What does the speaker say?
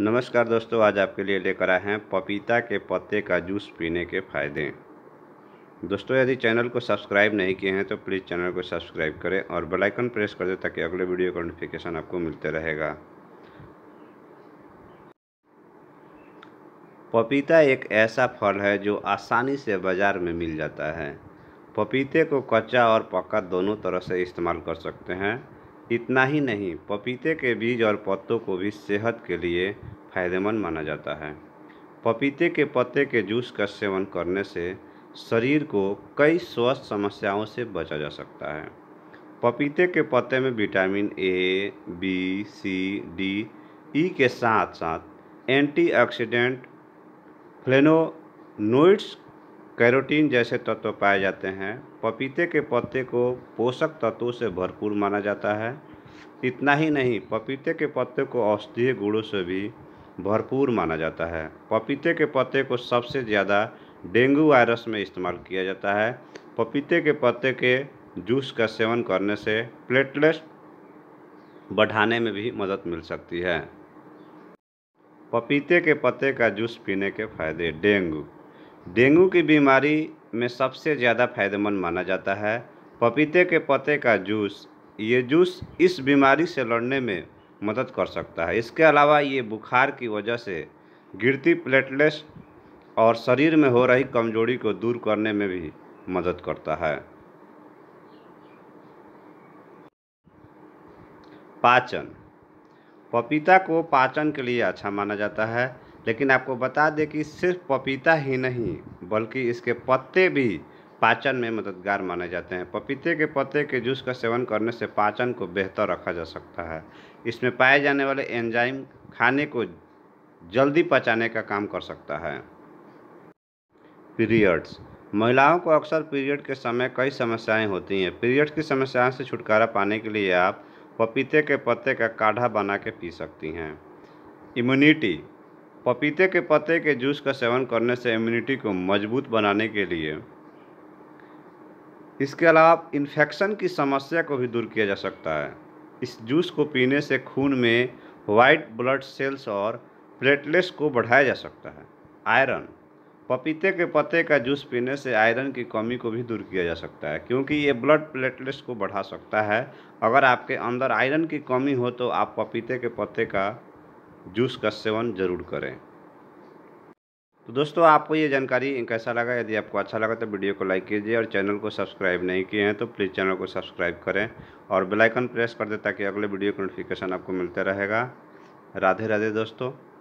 नमस्कार दोस्तों आज आपके लिए लेकर आए हैं पपीता के पत्ते का जूस पीने के फ़ायदे दोस्तों यदि चैनल को सब्सक्राइब नहीं किए हैं तो प्लीज़ चैनल को सब्सक्राइब करें और बेल आइकन प्रेस कर दें ताकि अगले वीडियो का नोटिफिकेशन आपको मिलते रहेगा पपीता एक ऐसा फल है जो आसानी से बाज़ार में मिल जाता है पपीते को कच्चा और पक्का दोनों तरह से इस्तेमाल कर सकते हैं इतना ही नहीं पपीते के बीज और पत्तों को भी सेहत के लिए फायदेमंद माना जाता है पपीते के पत्ते के जूस का सेवन करने से शरीर को कई स्वास्थ्य समस्याओं से बचा जा सकता है पपीते के पत्ते में vitamin A B C D E के साथ साथ एंटीऑक्सीडेंट फ्लेनोनोइड्स कैरोटीन जैसे तत्व पाए जाते हैं पपीते के पत्ते को पोषक तत्वों से भरपूर माना जाता है इतना ही नहीं पपीते के पत्ते को औषधीय गुणों से भी भरपूर माना जाता है पपीते के पत्ते को सबसे ज़्यादा डेंगू वायरस में इस्तेमाल किया जाता है पपीते के पत्ते के जूस का सेवन करने से प्लेटलेट बढ़ाने में भी मदद मिल सकती है पपीते के पत्ते का जूस पीने के फायदे डेंगू डेंगू की बीमारी में सबसे ज़्यादा फायदेमंद माना जाता है पपीते के पत्ते का जूस ये जूस इस बीमारी से लड़ने में मदद कर सकता है इसके अलावा ये बुखार की वजह से गिरती प्लेटलेट्स और शरीर में हो रही कमजोरी को दूर करने में भी मदद करता है पाचन पपीता को पाचन के लिए अच्छा माना जाता है लेकिन आपको बता दें कि सिर्फ पपीता ही नहीं बल्कि इसके पत्ते भी पाचन में मददगार माने जाते हैं पपीते के पत्ते के जूस का सेवन करने से पाचन को बेहतर रखा जा सकता है इसमें पाए जाने वाले एंजाइम खाने को जल्दी पचाने का काम कर सकता है पीरियड्स महिलाओं को अक्सर पीरियड के समय कई समस्याएं होती हैं पीरियड्स की समस्याओं से छुटकारा पाने के लिए आप पपीते के पत्ते का काढ़ा बना के पी सकती हैं इम्यूनिटी पपीते के पत्ते के जूस का सेवन करने से इम्यूनिटी को मजबूत बनाने के लिए इसके अलावा इन्फेक्शन की समस्या को भी दूर किया जा सकता है इस जूस को पीने से खून में वाइट ब्लड सेल्स और प्लेटलेट्स को बढ़ाया जा सकता है आयरन पपीते के पत्ते का जूस पीने से आयरन की कमी को भी दूर किया जा सकता है क्योंकि ये ब्लड प्लेटलेट्स को बढ़ा सकता है अगर आपके अंदर आयरन की कमी हो तो आप पपीते के पत्ते का जूस का सेवन ज़रूर करें तो दोस्तों आपको ये जानकारी कैसा लगा यदि आपको अच्छा लगा तो वीडियो को लाइक कीजिए और चैनल को सब्सक्राइब नहीं किए हैं तो प्लीज़ चैनल को सब्सक्राइब करें और बेल आइकन प्रेस कर दें ताकि अगले वीडियो का नोटिफिकेशन आपको मिलता रहेगा राधे राधे दोस्तों